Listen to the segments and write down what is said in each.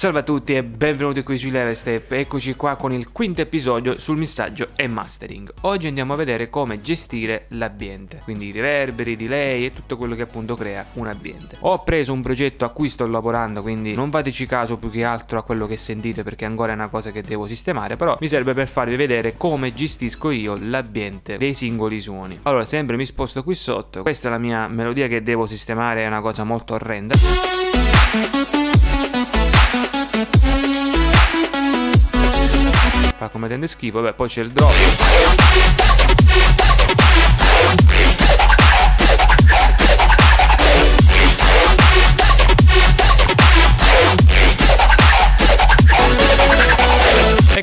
Salve a tutti e benvenuti qui su Levestep, eccoci qua con il quinto episodio sul missaggio e mastering. Oggi andiamo a vedere come gestire l'ambiente, quindi i riverberi, i delay e tutto quello che appunto crea un ambiente. Ho preso un progetto a cui sto lavorando, quindi non fateci caso più che altro a quello che sentite perché ancora è una cosa che devo sistemare, però mi serve per farvi vedere come gestisco io l'ambiente dei singoli suoni. Allora, sempre mi sposto qui sotto, questa è la mia melodia che devo sistemare, è una cosa molto orrenda. fa come tende schifo, vabbè poi c'è il drop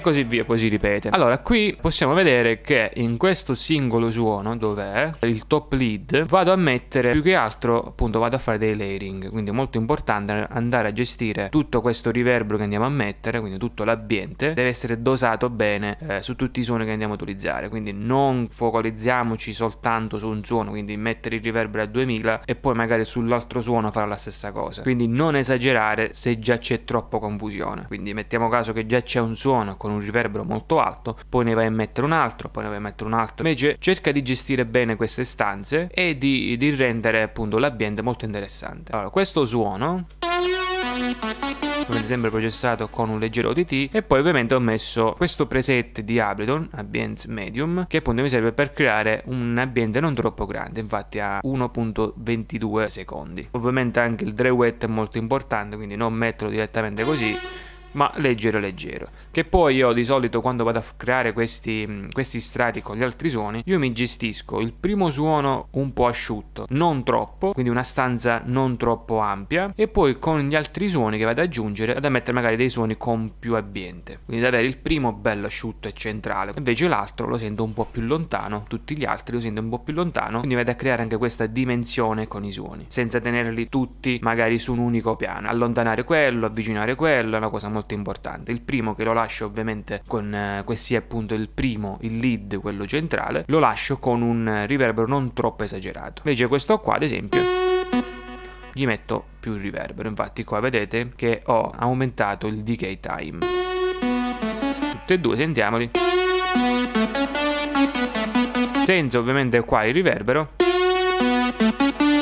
così via, poi si ripete. Allora, qui possiamo vedere che in questo singolo suono, dov'è il top lead, vado a mettere più che altro, appunto, vado a fare dei layering, quindi è molto importante andare a gestire tutto questo riverbero che andiamo a mettere, quindi tutto l'ambiente, deve essere dosato bene eh, su tutti i suoni che andiamo a utilizzare, quindi non focalizziamoci soltanto su un suono, quindi mettere il riverbero a 2000 e poi magari sull'altro suono fare la stessa cosa, quindi non esagerare se già c'è troppo confusione, quindi mettiamo caso che già c'è un suono con un un riverbero molto alto, poi ne vai a mettere un altro, poi ne vai a mettere un altro. Invece cerca di gestire bene queste stanze e di, di rendere appunto l'ambiente molto interessante. Allora, questo suono come sempre processato con un leggero OTT e poi ovviamente ho messo questo preset di Ableton Ambience Medium che appunto mi serve per creare un ambiente non troppo grande infatti a 1.22 secondi ovviamente anche il dry wet è molto importante quindi non metterlo direttamente così ma leggero leggero. Che poi io di solito quando vado a creare questi, questi strati con gli altri suoni, io mi gestisco il primo suono un po' asciutto, non troppo, quindi una stanza non troppo ampia, e poi con gli altri suoni che vado ad aggiungere vado a mettere magari dei suoni con più ambiente. Quindi ad avere il primo bello asciutto e centrale, invece l'altro lo sento un po' più lontano, tutti gli altri lo sento un po' più lontano, quindi vado a creare anche questa dimensione con i suoni, senza tenerli tutti magari su un unico piano, allontanare quello, avvicinare quello, è una cosa molto molto importante. Il primo che lo lascio ovviamente con eh, questi è appunto il primo, il lead, quello centrale, lo lascio con un riverbero non troppo esagerato. Invece questo qua ad esempio gli metto più riverbero, infatti qua vedete che ho aumentato il decay time. Tutti e due sentiamoli. Senza ovviamente qua il riverbero.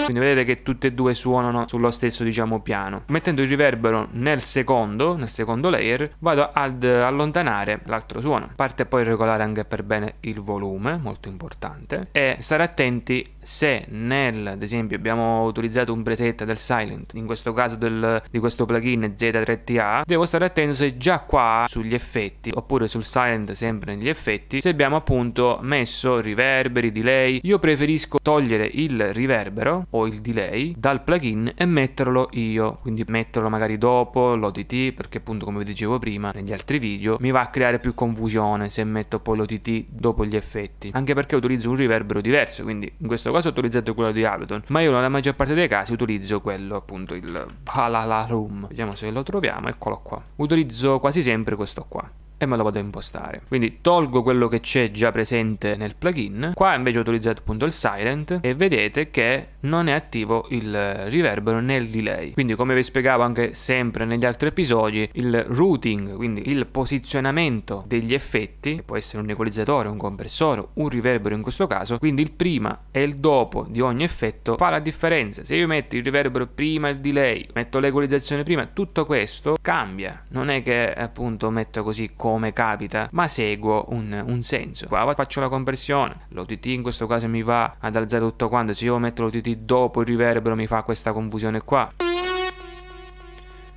Quindi vedete che tutte e due suonano sullo stesso diciamo piano. Mettendo il riverbero nel secondo, nel secondo layer, vado ad allontanare l'altro suono. Parte poi regolare anche per bene il volume, molto importante. E stare attenti se nel, ad esempio, abbiamo utilizzato un preset del silent, in questo caso del, di questo plugin Z3TA, devo stare attento se già qua sugli effetti, oppure sul silent sempre negli effetti, se abbiamo appunto messo riverberi, delay. Io preferisco togliere il riverbero o il delay dal plugin e metterlo io, quindi metterlo magari dopo l'ODT perché appunto come vi dicevo prima negli altri video mi va a creare più confusione se metto poi l'ODT dopo gli effetti, anche perché utilizzo un riverbero diverso, quindi in questo caso ho utilizzato quello di Ableton, ma io nella maggior parte dei casi utilizzo quello appunto il Balala Room, vediamo se lo troviamo, eccolo qua, utilizzo quasi sempre questo qua e me lo vado a impostare. Quindi tolgo quello che c'è già presente nel plugin, qua invece ho utilizzato appunto il silent e vedete che non è attivo il riverbero nel delay. Quindi come vi spiegavo anche sempre negli altri episodi, il routing, quindi il posizionamento degli effetti, che può essere un equalizzatore, un compressore, un riverbero in questo caso, quindi il prima e il dopo di ogni effetto fa la differenza. Se io metto il riverbero prima il delay, metto l'equalizzazione prima, tutto questo cambia. Non è che appunto metto così come come capita, ma seguo un, un senso. Qua faccio la compressione, l'OTT in questo caso mi va ad alzare tutto quanto, se io metto l'OTT dopo il riverbero mi fa questa confusione qua.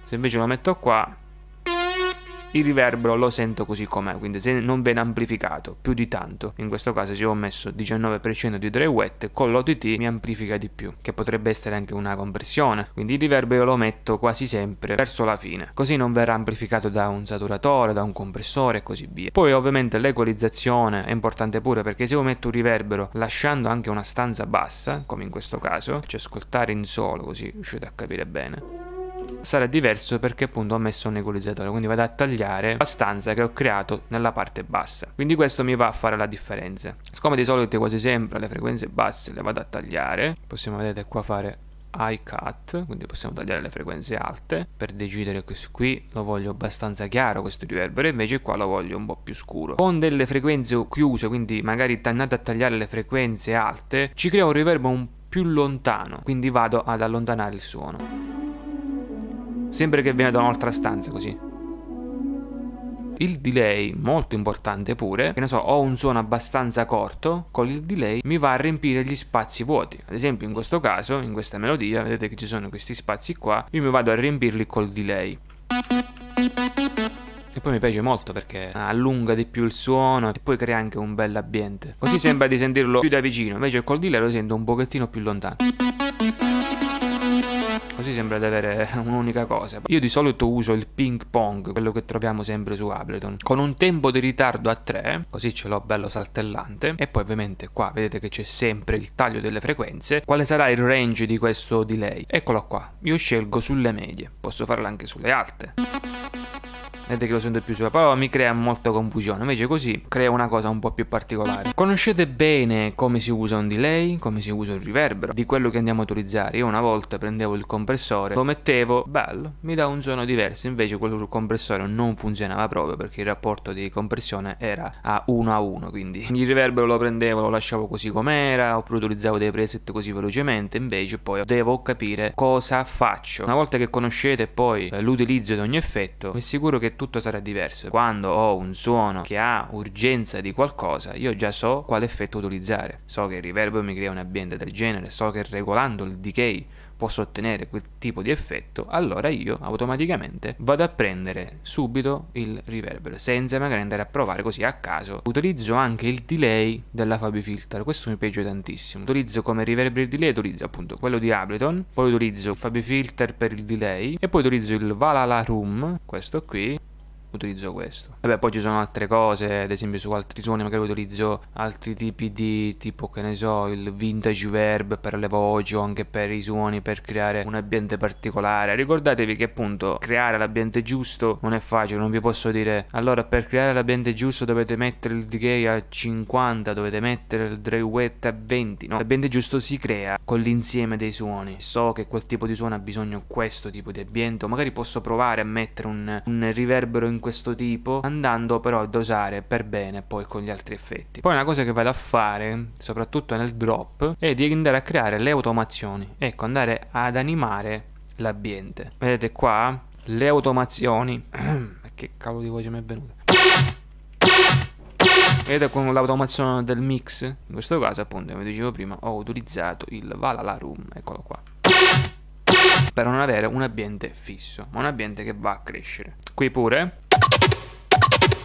Se invece lo metto qua, il riverbero lo sento così com'è, quindi se non viene amplificato più di tanto, in questo caso se ho messo 19% di dry wet, con l'OTT mi amplifica di più, che potrebbe essere anche una compressione, quindi il riverbero lo metto quasi sempre verso la fine, così non verrà amplificato da un saturatore, da un compressore e così via. Poi ovviamente l'equalizzazione è importante pure perché se io metto un riverbero lasciando anche una stanza bassa, come in questo caso, cioè ascoltare in solo così riuscite a capire bene sarà diverso perché appunto ho messo un equalizzatore, quindi vado a tagliare la stanza che ho creato nella parte bassa. Quindi questo mi va a fare la differenza. Siccome di solito quasi sempre le frequenze basse le vado a tagliare, possiamo vedere qua fare high cut, quindi possiamo tagliare le frequenze alte per decidere questo qui lo voglio abbastanza chiaro questo riverbero, invece qua lo voglio un po' più scuro. Con delle frequenze chiuse, quindi magari andate a tagliare le frequenze alte, ci crea un riverbero un po' più lontano, quindi vado ad allontanare il suono. Sembra che venga da un'altra stanza così. Il delay, molto importante pure, che ne so, ho un suono abbastanza corto, con il delay mi va a riempire gli spazi vuoti. Ad esempio in questo caso, in questa melodia, vedete che ci sono questi spazi qua, io mi vado a riempirli col delay. E poi mi piace molto perché allunga di più il suono e poi crea anche un bel ambiente. Così sembra di sentirlo più da vicino, invece col delay lo sento un pochettino più lontano così sembra di avere un'unica cosa. Io di solito uso il ping pong, quello che troviamo sempre su Ableton, con un tempo di ritardo a 3, così ce l'ho bello saltellante, e poi ovviamente qua vedete che c'è sempre il taglio delle frequenze. Quale sarà il range di questo delay? Eccolo qua, io scelgo sulle medie, posso farlo anche sulle alte vedete che lo sento più sulla parola, mi crea molta confusione, invece così crea una cosa un po' più particolare. Conoscete bene come si usa un delay, come si usa il riverbero, di quello che andiamo a utilizzare. Io una volta prendevo il compressore, lo mettevo, bello, mi dà un suono diverso, invece quello sul compressore non funzionava proprio perché il rapporto di compressione era a 1 a 1, quindi il riverbero lo prendevo, lo lasciavo così com'era, oppure utilizzavo dei preset così velocemente, invece poi devo capire cosa faccio. Una volta che conoscete poi eh, l'utilizzo di ogni effetto, vi assicuro che tutto sarà diverso. Quando ho un suono che ha urgenza di qualcosa, io già so quale effetto utilizzare. So che il riverbero mi crea un ambiente del genere, so che regolando il decay posso ottenere quel tipo di effetto, allora io automaticamente vado a prendere subito il riverbero, senza magari andare a provare così a caso. Utilizzo anche il delay della Fabi Filter, questo mi piace tantissimo. Utilizzo come riverbero delay, utilizzo appunto quello di Ableton, poi utilizzo Fabi Filter per il delay e poi utilizzo il Valala Room, questo qui, utilizzo questo. Vabbè, poi ci sono altre cose, ad esempio su altri suoni magari utilizzo altri tipi di tipo che ne so, il vintage verb per le voci o anche per i suoni per creare un ambiente particolare. Ricordatevi che appunto creare l'ambiente giusto non è facile, non vi posso dire allora per creare l'ambiente giusto dovete mettere il decay a 50, dovete mettere il dry wet a 20, no, l'ambiente giusto si crea con l'insieme dei suoni. So che quel tipo di suono ha bisogno di questo tipo di ambiente, magari posso provare a mettere un, un riverbero in questo tipo andando però a dosare per bene poi con gli altri effetti. Poi una cosa che vado a fare soprattutto nel drop è di andare a creare le automazioni, ecco andare ad animare l'ambiente. Vedete qua le automazioni, che cavolo di voce mi è venuta. Vedete con l'automazione del mix? In questo caso appunto come dicevo prima ho utilizzato il Valhalla Room, eccolo qua per non avere un ambiente fisso, ma un ambiente che va a crescere. Qui pure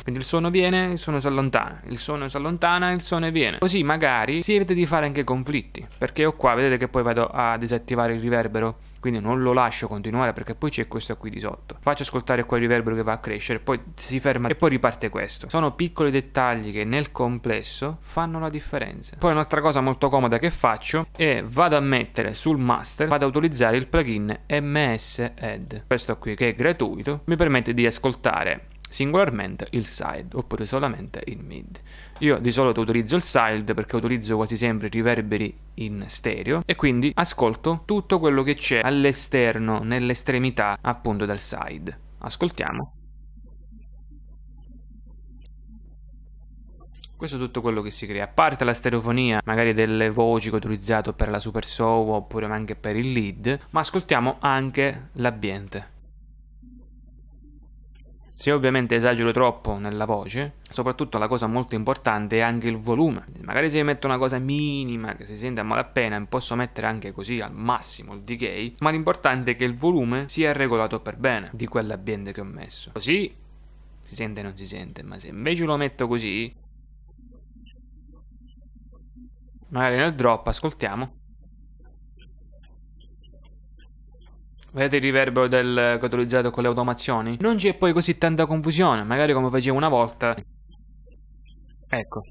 quindi il suono viene, il suono si allontana, il suono si allontana, il suono viene. Così magari si evita di fare anche conflitti, perché io qua vedete che poi vado a disattivare il riverbero quindi non lo lascio continuare perché poi c'è questo qui di sotto faccio ascoltare quel riverbero che va a crescere poi si ferma e poi riparte questo sono piccoli dettagli che nel complesso fanno la differenza poi un'altra cosa molto comoda che faccio è vado a mettere sul master vado a utilizzare il plugin MS Ed questo qui che è gratuito mi permette di ascoltare singolarmente il side oppure solamente il mid. Io di solito utilizzo il side perché utilizzo quasi sempre i riverberi in stereo e quindi ascolto tutto quello che c'è all'esterno, nell'estremità appunto del side. Ascoltiamo. Questo è tutto quello che si crea, a parte la stereofonia, magari delle voci che ho utilizzato per la Super Soul oppure anche per il lead, ma ascoltiamo anche l'ambiente. Se ovviamente esagero troppo nella voce, soprattutto la cosa molto importante è anche il volume. Magari se metto una cosa minima che si sente a malapena, posso mettere anche così al massimo il decay, ma l'importante è che il volume sia regolato per bene di quell'ambiente che ho messo. Così si sente o non si sente, ma se invece lo metto così, magari nel drop ascoltiamo Vedete il riverbero del catalizzato con le automazioni? Non c'è poi così tanta confusione, magari come facevo una volta. Ecco.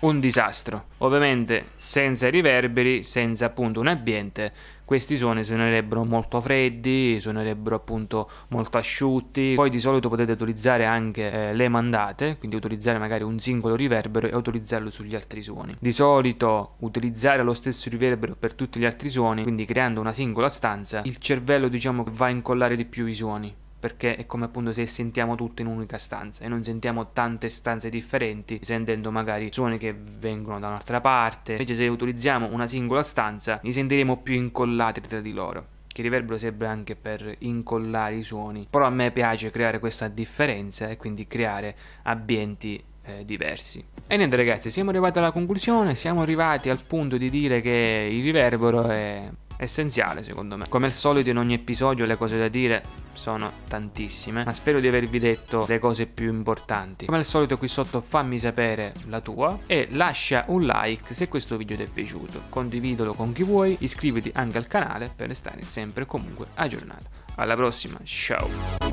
un disastro. Ovviamente senza riverberi, senza appunto un ambiente, questi suoni suonerebbero molto freddi, suonerebbero appunto molto asciutti. Poi di solito potete utilizzare anche eh, le mandate, quindi utilizzare magari un singolo riverbero e utilizzarlo sugli altri suoni. Di solito utilizzare lo stesso riverbero per tutti gli altri suoni, quindi creando una singola stanza, il cervello diciamo che va a incollare di più i suoni perché è come appunto se sentiamo tutto in un'unica stanza e non sentiamo tante stanze differenti, sentendo magari suoni che vengono da un'altra parte. Invece se utilizziamo una singola stanza, li sentiremo più incollati tra di loro che il riverbero serve anche per incollare i suoni, però a me piace creare questa differenza e quindi creare ambienti eh, diversi. E niente ragazzi, siamo arrivati alla conclusione, siamo arrivati al punto di dire che il riverbero è essenziale secondo me. Come al solito in ogni episodio le cose da dire sono tantissime, ma spero di avervi detto le cose più importanti. Come al solito qui sotto fammi sapere la tua e lascia un like se questo video ti è piaciuto, condividilo con chi vuoi, iscriviti anche al canale per restare sempre comunque aggiornato. Alla prossima, ciao!